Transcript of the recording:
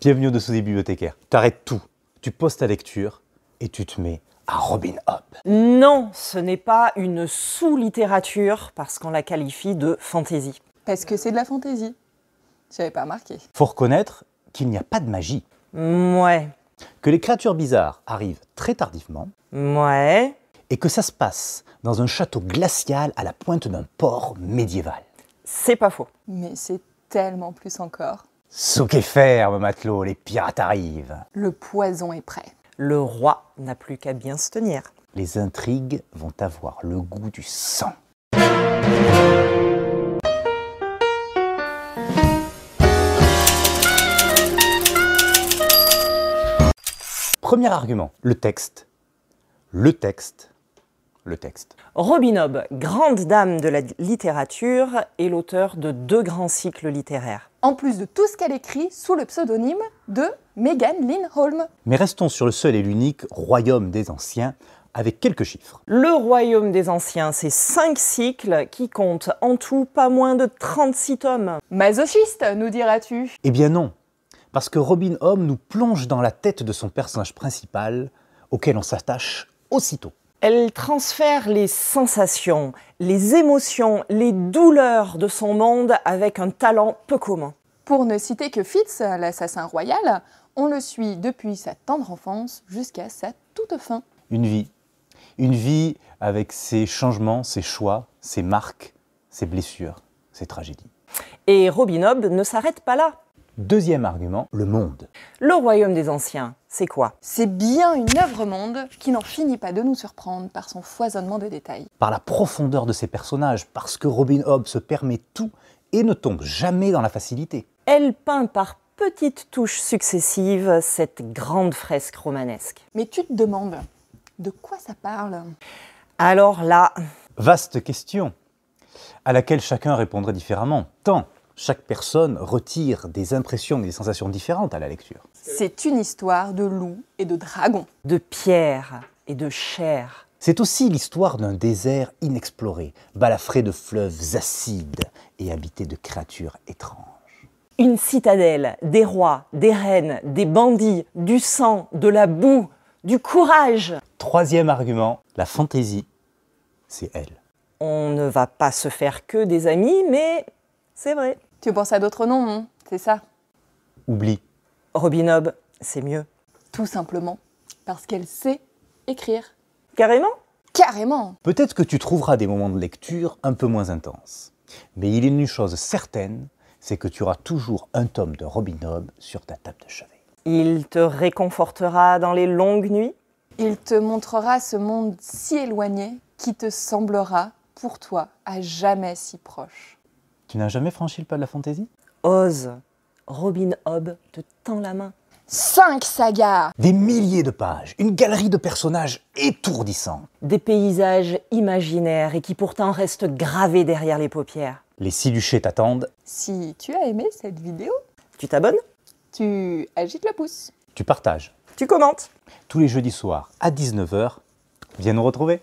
Bienvenue au dessous des bibliothécaires. T'arrêtes tout, tu poses ta lecture et tu te mets à Robin Hood. Non, ce n'est pas une sous-littérature parce qu'on la qualifie de fantaisie. Est-ce que c'est de la fantaisie. J'avais pas remarqué. Faut reconnaître qu'il n'y a pas de magie. Mouais. Que les créatures bizarres arrivent très tardivement. Mouais. Et que ça se passe dans un château glacial à la pointe d'un port médiéval. C'est pas faux. Mais c'est tellement plus encore. Soquez ferme, matelot, les pirates arrivent. Le poison est prêt. Le roi n'a plus qu'à bien se tenir. Les intrigues vont avoir le goût du sang. Premier argument, le texte. Le texte texte. Robin Hobb, grande dame de la littérature, est l'auteur de deux grands cycles littéraires. En plus de tout ce qu'elle écrit sous le pseudonyme de Megan Lynn Holm. Mais restons sur le seul et l'unique royaume des anciens, avec quelques chiffres. Le Royaume des Anciens, c'est cinq cycles qui comptent en tout pas moins de 36 tomes. Masochiste, nous diras-tu Eh bien non, parce que Robin Homme nous plonge dans la tête de son personnage principal, auquel on s'attache aussitôt. Elle transfère les sensations, les émotions, les douleurs de son monde avec un talent peu commun. Pour ne citer que Fitz, l'assassin royal, on le suit depuis sa tendre enfance jusqu'à sa toute fin. Une vie. Une vie avec ses changements, ses choix, ses marques, ses blessures, ses tragédies. Et Robin Hobb ne s'arrête pas là. Deuxième argument, le monde. Le royaume des anciens, c'est quoi C'est bien une œuvre monde qui n'en finit pas de nous surprendre par son foisonnement de détails. Par la profondeur de ses personnages, parce que Robin Hobbes se permet tout et ne tombe jamais dans la facilité. Elle peint par petites touches successives cette grande fresque romanesque. Mais tu te demandes, de quoi ça parle Alors là... Vaste question, à laquelle chacun répondrait différemment, tant chaque personne retire des impressions et des sensations différentes à la lecture. C'est une histoire de loups et de dragons. De pierres et de chair. C'est aussi l'histoire d'un désert inexploré, balafré de fleuves acides et habité de créatures étranges. Une citadelle, des rois, des reines, des bandits, du sang, de la boue, du courage. Troisième argument, la fantaisie, c'est elle. On ne va pas se faire que des amis, mais c'est vrai. Tu penses à d'autres noms, c'est ça Oublie. Robin c'est mieux. Tout simplement parce qu'elle sait écrire. Carrément Carrément Peut-être que tu trouveras des moments de lecture un peu moins intenses. Mais il est une chose certaine, c'est que tu auras toujours un tome de Robin sur ta table de chevet. Il te réconfortera dans les longues nuits Il te montrera ce monde si éloigné qui te semblera, pour toi, à jamais si proche. Tu n'as jamais franchi le pas de la fantaisie Ose Robin Hobb te tend la main. Cinq sagas Des milliers de pages, une galerie de personnages étourdissants. Des paysages imaginaires et qui pourtant restent gravés derrière les paupières. Les six duchés t'attendent. Si tu as aimé cette vidéo, tu t'abonnes, tu agites le pouce, tu partages, tu commentes. Tous les jeudis soirs à 19h, viens nous retrouver.